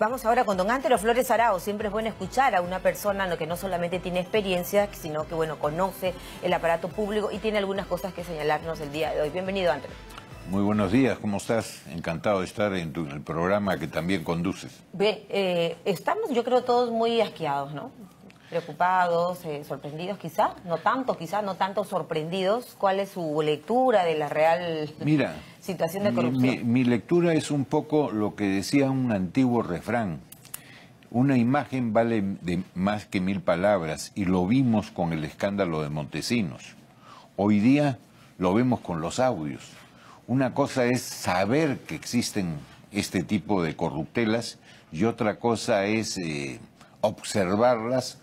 Vamos ahora con don Antero Flores Arao. Siempre es bueno escuchar a una persona que no solamente tiene experiencia, sino que bueno, conoce el aparato público y tiene algunas cosas que señalarnos el día de hoy. Bienvenido, Antero. Muy buenos días, ¿cómo estás? Encantado de estar en, tu, el programa que también conduces. Bien, eh, estamos yo creo todos muy asqueados, ¿no? Preocupados, eh, sorprendidos quizás. no tanto quizás, no tanto sorprendidos. ¿Cuál es su lectura de la real... Mira, mi, lectura es un poco lo que decía un antiguo refrán. Una imagen vale de más que mil palabras y lo vimos con el escándalo de Montesinos. Hoy día lo vemos con los audios. Una cosa es saber que existen este tipo de corruptelas y otra cosa es eh, observarlas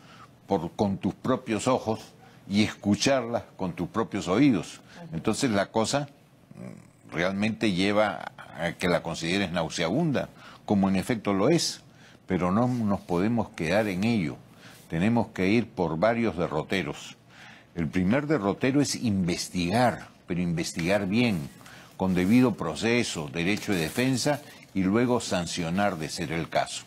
por, con tus propios ojos y escucharlas con tus propios oídos. Entonces la cosa mm, realmente lleva a que la consideres nauseabunda, como en efecto lo es, pero no nos podemos quedar en ello. Tenemos que ir por varios derroteros. El primer derrotero es investigar, pero investigar bien, con debido proceso, derecho de defensa y luego sancionar de ser el caso.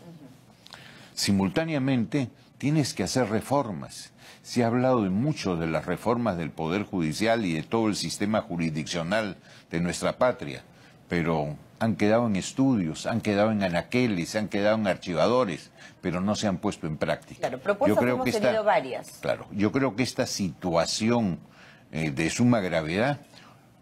Simultáneamente, tienes que hacer reformas se ha hablado de mucho de las reformas del Poder Judicial y de todo el sistema jurisdiccional de nuestra patria, pero han quedado en estudios, han quedado en anaqueles, han quedado en archivadores, pero no se han puesto en práctica. Claro, propuestas yo creo hemos que tenido varias. Claro, yo creo que esta situación eh, de suma gravedad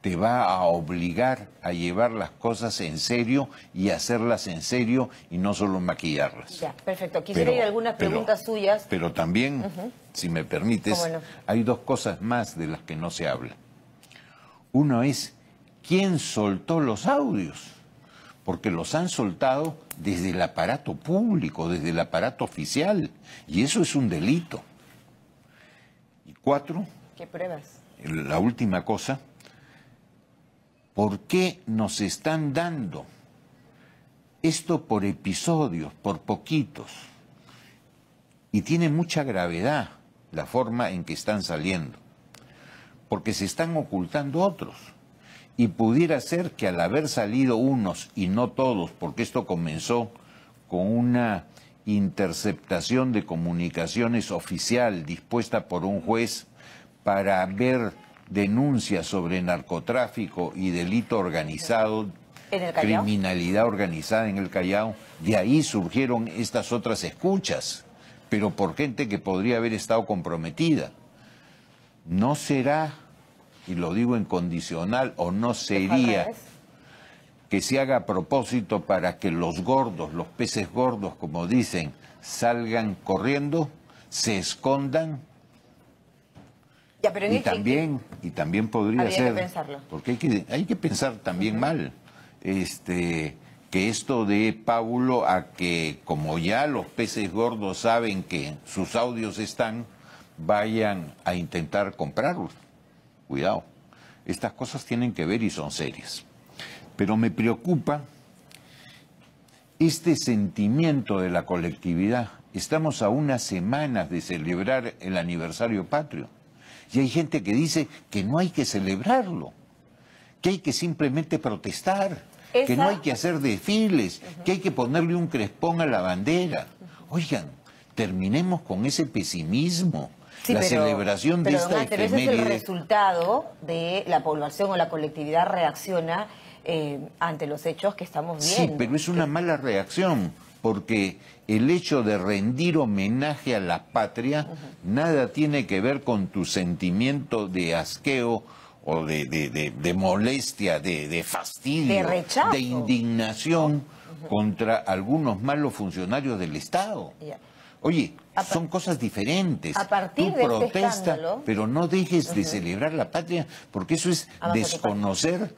te va a obligar a llevar las cosas en serio y hacerlas en serio y no solo maquillarlas. Ya, perfecto. Quisiera ir a algunas preguntas suyas. Pero también, si me permites, hay dos cosas más de las que no se habla. Uno es, ¿quién soltó los audios? Porque los han soltado desde el aparato público, desde el aparato oficial, y eso es un delito. Y cuatro... ¿Qué pruebas? La última cosa ¿Por qué nos están dando esto por episodios, por poquitos? Y tiene mucha gravedad la forma en que están saliendo, porque se están ocultando otros. Y pudiera ser que al haber salido unos y no todos, porque esto comenzó con una interceptación de comunicaciones oficial dispuesta por un juez para ver denuncias sobre narcotráfico y delito organizado, criminalidad organizada en el Callao, de ahí surgieron estas otras escuchas, pero por gente que podría haber estado comprometida. ¿No será, y lo digo en condicional, o no sería que se haga a propósito para que los gordos, los peces gordos, como dicen, salgan corriendo, se escondan y, también, y también podría ser, porque hay que, pensar también mal, este, que esto de Pablo a que como ya los peces gordos saben que sus audios están, vayan a intentar comprarlos. Cuidado, estas cosas tienen que ver y son serias. Pero me preocupa este sentimiento de la colectividad. Estamos a unas semanas de celebrar el aniversario patrio y hay gente que dice que no hay que celebrarlo, que hay que simplemente protestar, que no hay que hacer desfiles, que hay que ponerle un crespón a la bandera. Oigan, terminemos con ese pesimismo. la celebración de esta es el resultado de la población o la colectividad reacciona eh, ante los hechos que estamos viendo. Sí, pero es una mala reacción porque el hecho de rendir homenaje a la patria nada tiene que ver con tu sentimiento de asqueo o de, de, molestia, de, fastidio, de, indignación contra algunos malos funcionarios del Estado. Oye, son cosas diferentes. A partir de este protesta, pero no dejes de celebrar la patria, porque eso es desconocer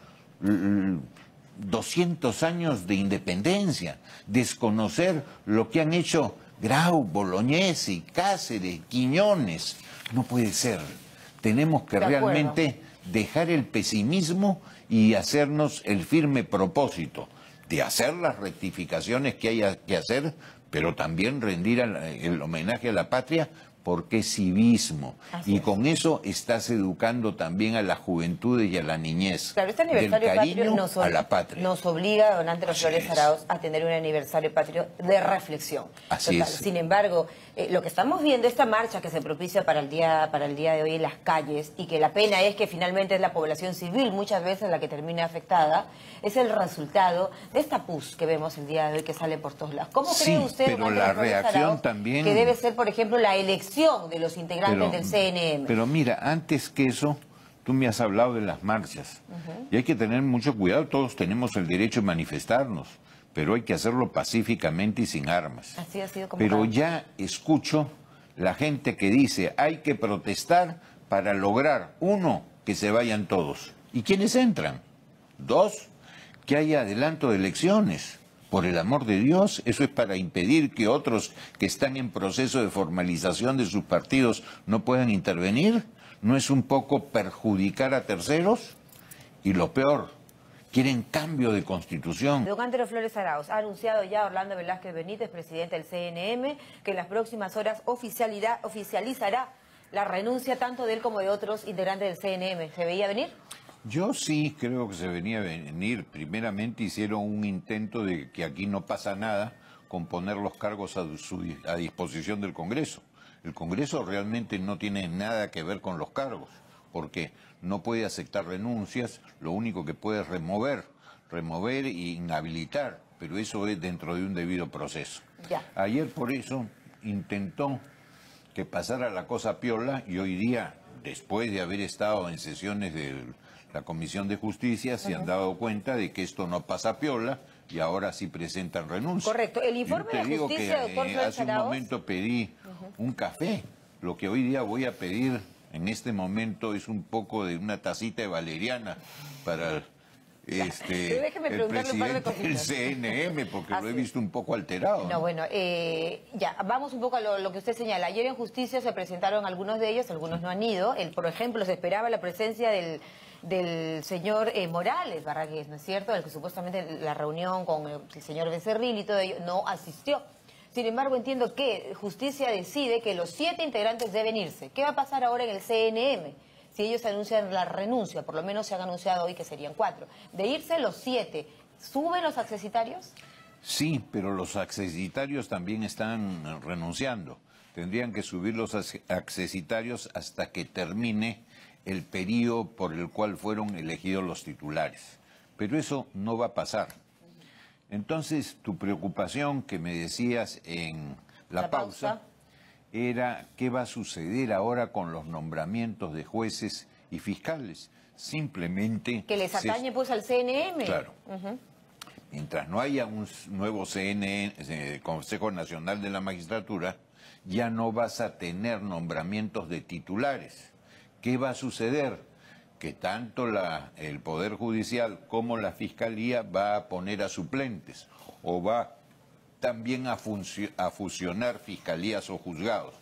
200 años de independencia, desconocer lo que han hecho Grau, Bolognesi, Cáceres, Quiñones. No puede ser. Tenemos que realmente dejar el pesimismo y hacernos el firme propósito de hacer las rectificaciones que haya que hacer, pero también rendir el homenaje a la patria porque es civismo? y con eso estás educando también a la juventudes y a la niñez. Claro, este aniversario del patrio nos, a la patria. nos obliga, don Andrés Flores Arauz, a tener un aniversario patrio de reflexión. Así es. Sin embargo, eh, lo que estamos viendo, esta marcha que se propicia para el, día, para el día de hoy en las calles, y que la pena es que finalmente es la población civil muchas veces la que termina afectada, es el resultado de esta pus que vemos el día de hoy que sale por todos lados. ¿Cómo cree usted, la reacción que debe ser, por ejemplo, la elección de los integrantes del CNM. Pero mira, antes que eso, tú me has hablado de las marchas. Y hay que tener mucho cuidado, todos tenemos el derecho a manifestarnos, pero hay que hacerlo pacíficamente y sin armas. Pero ya escucho la gente que dice, hay que protestar para lograr, uno, que se vayan todos. ¿Y quiénes entran? Dos, que haya adelanto de elecciones. Por el amor de Dios, eso es para impedir que otros que están en proceso de formalización de sus partidos no puedan intervenir. ¿No es un poco perjudicar a terceros? Y lo peor, quieren cambio de constitución. Leocántero Flores Arauz ha anunciado ya Orlando Velázquez Benítez, presidente del CNM, que en las próximas horas oficializará la renuncia tanto de él como de otros integrantes del CNM. ¿Se veía venir? Yo sí creo que se venía a venir. Primeramente hicieron un intento de que aquí no pasa nada con poner los cargos a, disposición del Congreso. El Congreso realmente no tiene nada que ver con los cargos, porque no puede aceptar renuncias, lo único que puede es remover, remover e inhabilitar, pero eso es dentro de un debido proceso. Ayer por eso intentó que pasara la cosa piola y hoy día, después de haber estado en sesiones del la Comisión de Justicia se han dado cuenta de que esto no pasa piola y ahora sí presentan renuncia. Correcto. El informe de justicia, que, doctor eh, Hace un momento pedí un café. Lo que hoy día voy a pedir en este momento es un poco de una tacita de valeriana para este, el CNM, porque lo he visto un poco alterado. No, bueno, eh, ya, vamos un poco a lo, que usted señala. Ayer en justicia se presentaron algunos de ellos, algunos no han ido. El, por ejemplo, se esperaba la presencia del señor eh, Morales Barragués, ¿no es cierto? El que supuestamente la reunión con el, el señor Becerril y todo ello no asistió. Sin embargo, entiendo que justicia decide que los siete integrantes deben irse. ¿Qué va a pasar ahora en el CNM? si ellos anuncian la renuncia, por lo menos se han anunciado hoy que serían cuatro, de irse los siete, ¿suben los accesitarios? Sí, pero los accesitarios también están renunciando. Tendrían que subir los accesitarios hasta que termine el periodo por el cual fueron elegidos los titulares. Pero eso no va a pasar. Entonces, tu preocupación que me decías en la, pausa era qué va a suceder ahora con los nombramientos de jueces y fiscales. Simplemente... Que les atañe pues al CNM. Claro. Mientras no haya un nuevo CNN, eh, Consejo Nacional de la Magistratura, ya no vas a tener nombramientos de titulares. ¿Qué va a suceder? Que tanto la, el Poder Judicial como la Fiscalía va a poner a suplentes o va también a, fusionar fiscalías o juzgados,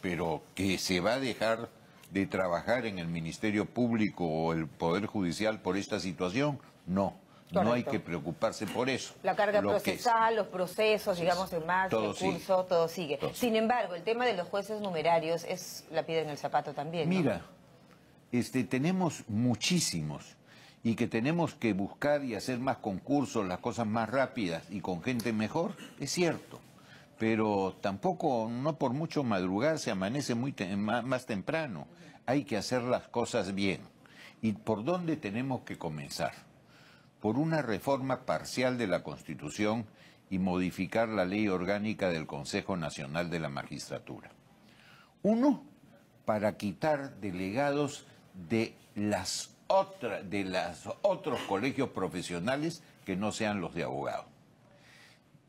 pero que se va a dejar de trabajar en el Ministerio Público o el Poder Judicial por esta situación, no. No hay que preocuparse por eso. La carga procesal, los procesos, digamos, en más, todo todo sigue. Sin embargo, el tema de los jueces numerarios es la piedra en el zapato también. Mira, este, tenemos muchísimos y que tenemos que buscar y hacer más concursos, las cosas más rápidas y con gente mejor, es cierto. Pero tampoco, no por mucho madrugar, se amanece muy más temprano. Hay que hacer las cosas bien. ¿Y por dónde tenemos que comenzar? Por una reforma parcial de la Constitución y modificar la ley orgánica del Consejo Nacional de la Magistratura. Uno, para quitar delegados de las otra, de los otros colegios profesionales que no sean los de abogados.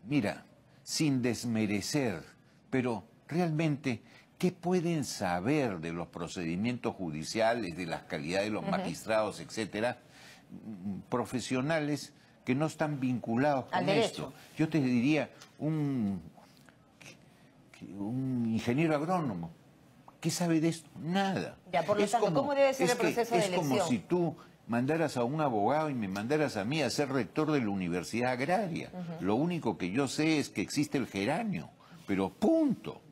Mira, sin desmerecer, pero realmente, ¿qué pueden saber de los procedimientos judiciales, de las calidades de los magistrados, etcétera? Profesionales que no están vinculados con esto. Yo te diría, un ingeniero agrónomo, ¿Qué sabe de esto? Nada. es como, ¿cómo debe ser el proceso de elección? Es como si tú mandaras a un abogado y me mandaras a mí a ser rector de la Universidad Agraria. Lo único que yo sé es que existe el geranio, pero punto.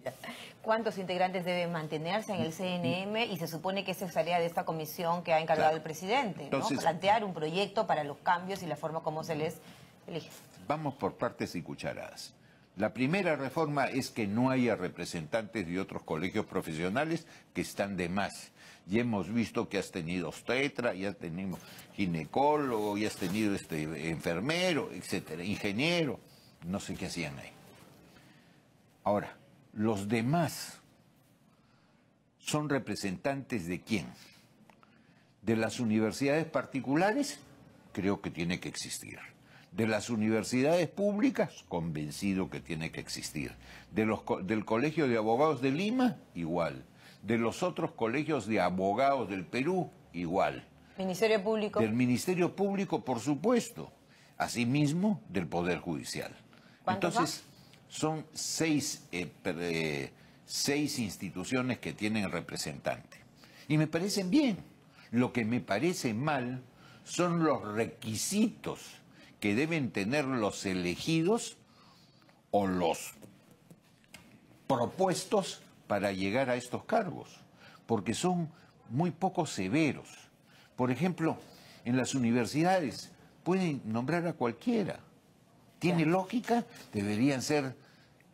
¿Cuántos integrantes deben mantenerse en el CNM? Mm, mm. Y se supone que esa es de esta comisión que ha encargado el presidente, ¿no? Plantear un proyecto para los cambios y la forma como se les elige. Vamos por partes y cucharadas. La primera reforma es que no haya representantes de otros colegios profesionales que están de más. Ya hemos visto que has tenido obstetra, ya tenemos ginecólogo, ya has tenido este enfermero, etcétera, ingeniero, no sé qué hacían ahí. Ahora, los demás son representantes de quién? De las universidades particulares, creo que tiene que existir de las universidades públicas, convencido que tiene que existir, de los, del Colegio de Abogados de Lima, igual, de los otros colegios de abogados del Perú, igual. Ministerio Público. Del Ministerio Público, por supuesto, asimismo del Poder Judicial. Entonces, son seis, eh, eh, seis instituciones que tienen representante. Y me parecen bien. Lo que me parece mal son los requisitos que deben tener los elegidos o los propuestos para llegar a estos cargos, porque son muy poco severos. Por ejemplo, en las universidades pueden nombrar a cualquiera. ¿Tiene lógica? Deberían ser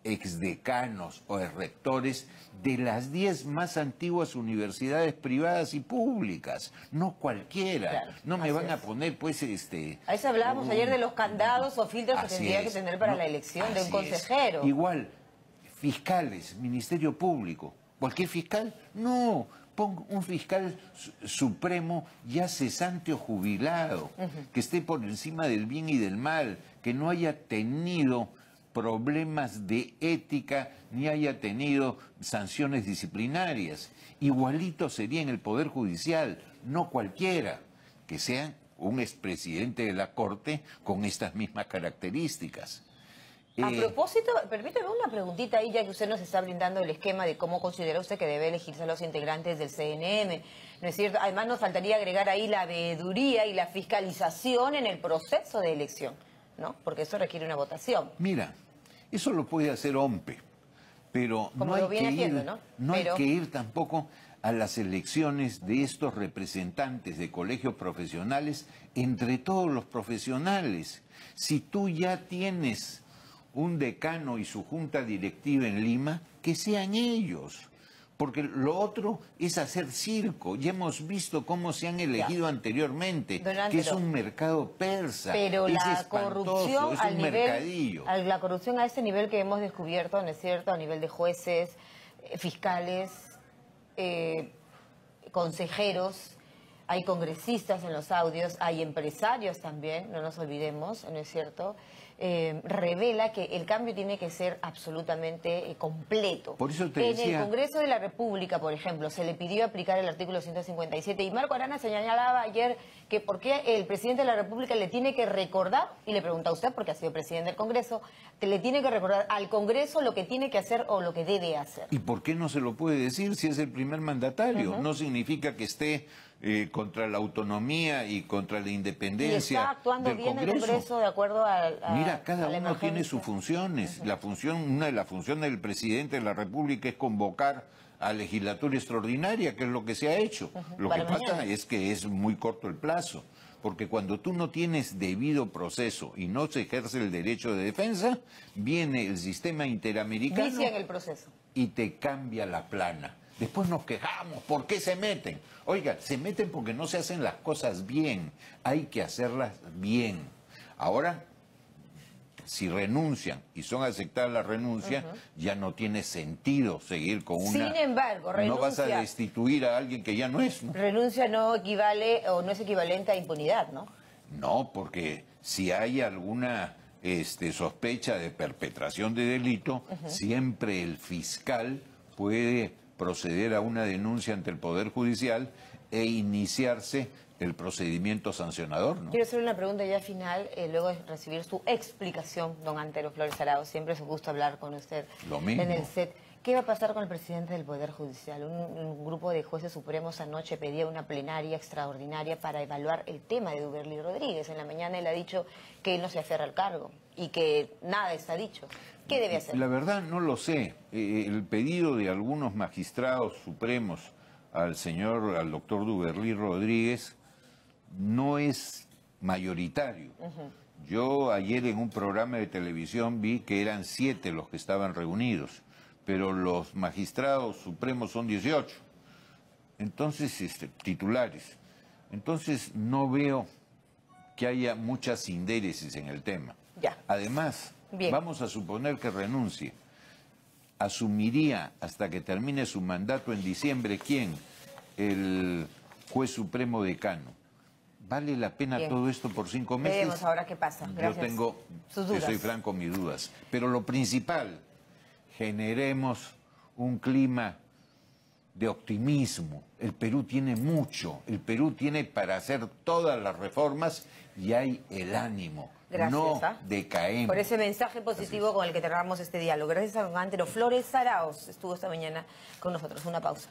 exdecanos o rectores de las 10 más antiguas universidades privadas y públicas, no cualquiera. no me van a poner pues este A eso hablábamos ayer de los candados o filtros que tendría que tener para la elección de un consejero. Igual fiscales, Ministerio Público, cualquier fiscal, no, pongo un fiscal supremo ya cesante o jubilado, que esté por encima del bien y del mal, que no haya tenido problemas de ética ni haya tenido sanciones disciplinarias. Igualito sería en el Poder Judicial, no cualquiera, que sea un expresidente de la Corte con estas mismas características. A eh, propósito, permítame una preguntita ahí, ya que usted nos está brindando el esquema de cómo considera usted que debe elegirse a los integrantes del CNM. ¿No es cierto? Además, nos faltaría agregar ahí la veeduría y la fiscalización en el proceso de elección. ¿no? Porque eso requiere una votación. Mira, eso lo puede hacer OMPE, pero no, hay, ¿no? hay que ir tampoco a las elecciones de estos representantes de colegios profesionales entre todos los profesionales. Si tú ya tienes un decano y su junta directiva en Lima, que sean ellos porque lo otro es hacer circo. Ya hemos visto cómo se han elegido anteriormente, que es un mercado persa. Pero la corrupción al nivel, la corrupción a ese nivel que hemos descubierto, ¿no es cierto? A nivel de jueces, eh, fiscales, eh, consejeros, hay congresistas en los audios, hay empresarios también, no nos olvidemos, ¿no es cierto? eh, revela que el cambio tiene que ser absolutamente eh, completo. Por eso en el Congreso de la República, por ejemplo, se le pidió aplicar el artículo 157 y Marco Arana señalaba ayer que por qué el presidente de la República le tiene que recordar, y le pregunta a usted porque ha sido presidente del Congreso, le tiene que recordar al Congreso lo que tiene que hacer o lo que debe hacer. ¿Y por qué no se lo puede decir si es el primer mandatario? No significa que esté eh, contra la autonomía y contra la independencia. está actuando bien el Congreso de acuerdo a. Mira, cada uno tiene sus funciones. La función, una de las funciones del presidente de la República es convocar a legislatura extraordinaria, que es lo que se ha hecho. Lo que pasa es que es muy corto el plazo porque cuando tú no tienes debido proceso y no se ejerce el derecho de defensa, viene el sistema interamericano proceso. y te cambia la plana. Después nos quejamos, ¿por qué se meten? Oiga, se meten porque no se hacen las cosas bien, hay que hacerlas bien. Ahora, si renuncian y son aceptadas las renuncias, ya no tiene sentido seguir con una... Sin embargo, renuncia... No vas a destituir a alguien que ya no es. Renuncia no equivale o no es equivalente a impunidad, ¿no? No, porque si hay alguna este, sospecha de perpetración de delito, siempre el fiscal puede proceder a una denuncia ante el Poder Judicial e iniciarse el procedimiento sancionador. ¿no? Quiero hacer una pregunta ya final, eh, luego de recibir su explicación, don Antero Flores Salado. Siempre es un gusto hablar con usted en el set. ¿Qué va a pasar con el presidente del Poder Judicial? Un, grupo de jueces supremos anoche pedía una plenaria extraordinaria para evaluar el tema de Duberly Rodríguez. En la mañana él ha dicho que él no se aferra al cargo y que nada está dicho. ¿Qué debe hacer? La verdad no lo sé. Eh, eh, el pedido de algunos magistrados supremos al señor, al doctor Duberly Rodríguez, no es mayoritario. Yo ayer en un programa de televisión vi que eran siete los que estaban reunidos pero los magistrados supremos son 18. Entonces, este, titulares. Entonces, no veo que haya muchas indéresis en el tema. Ya. Además, vamos a suponer que renuncie. ¿Asumiría hasta que termine su mandato en diciembre quién? El juez supremo decano. ¿Vale la pena todo esto por cinco meses? ahora qué pasa. Yo tengo, soy franco, mis dudas. Pero lo principal generemos un clima de optimismo. El Perú tiene mucho, el Perú tiene para hacer todas las reformas y hay el ánimo. Gracias, no ¿ah? Por ese mensaje positivo con el que cerramos este diálogo. Gracias a Flores Araos Estuvo esta mañana con nosotros. Una pausa.